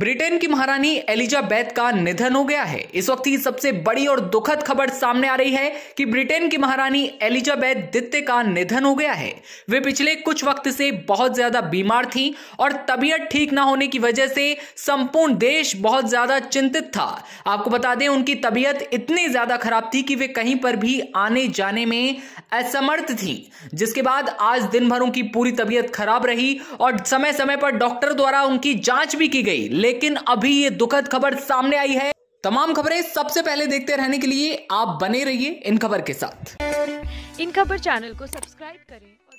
Britain की महारानी Elizabeth का निधन हो गया है इस वक्त की सबसे बड़ी और दुखद खबर सामने आ रही है कि ब्रिटेन की महारानी एलिजाबेथ द्वितीय का निधन हो गया है वे पिछले कुछ वक्त से बहुत ज्यादा बीमार थी और तबीयत ठीक ना होने की वजह से संपूर्ण देश बहुत ज्यादा चिंतित था आपको बता दें उनकी तबीयत इतनी ज्यादा खराब थी कि वे कहीं पर भी आने जाने में असमर्थ थी जिसके बाद आज दिन भर उनकी पूरी तबीयत खराब रही और समय समय पर डॉक्टर द्वारा उनकी जांच भी की गई लेकिन अभी ये दुखद खबर सामने आई है तमाम खबरें सबसे पहले देखते रहने के लिए आप बने रहिए इन खबर के साथ इन खबर चैनल को सब्सक्राइब करें